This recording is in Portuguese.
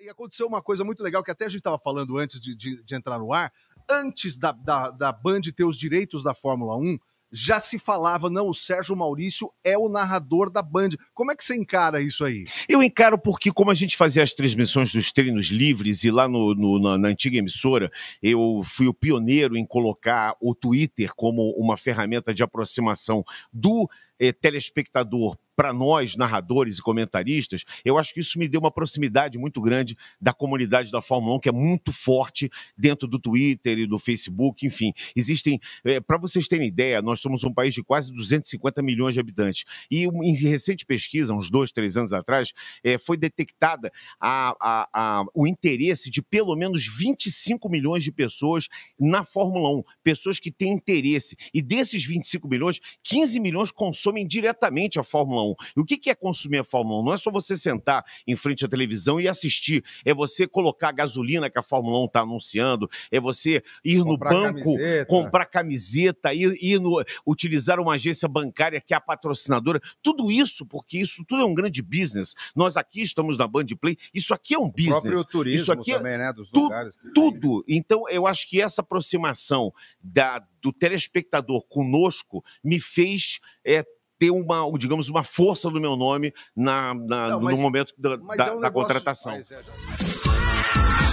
e aconteceu uma coisa muito legal que até a gente estava falando antes de, de, de, entrar no ar. Antes da, da, da Band ter os direitos da Fórmula 1, já se falava, não, o Sérgio Maurício é o narrador da Band. Como é que você encara isso aí? Eu encaro porque, como a gente fazia as transmissões dos treinos livres e lá no, no, na, na, antiga emissora, eu fui o pioneiro em colocar o Twitter como uma ferramenta de aproximação do eh, telespectador para nós, narradores e comentaristas, eu acho que isso me deu uma proximidade muito grande da comunidade da Fórmula 1, que é muito forte dentro do Twitter e do Facebook, enfim. Existem, é, para vocês terem ideia, nós somos um país de quase 250 milhões de habitantes. E em recente pesquisa, uns dois, três anos atrás, é, foi detectada a, a, a, o interesse de pelo menos 25 milhões de pessoas na Fórmula 1, pessoas que têm interesse. E desses 25 milhões, 15 milhões consomem diretamente a Fórmula 1. 1. E o que, é consumir a Fórmula 1? Não é só você sentar em frente à televisão e assistir. É você colocar a gasolina que a Fórmula 1 está anunciando, é você ir comprar no banco, camiseta. comprar camiseta, ir, ir no, utilizar uma agência bancária que é a patrocinadora. Tudo isso, porque isso tudo é um grande business. Nós aqui estamos na Band Play, isso aqui é um business. O próprio turismo isso aqui é também, né? Dos tu, lugares que... Tudo. Então, eu acho que essa aproximação da, do telespectador conosco me fez é, ter uma, digamos, uma força do meu nome na, na Não, mas, no momento da, da, é um da negócio... contratação. É,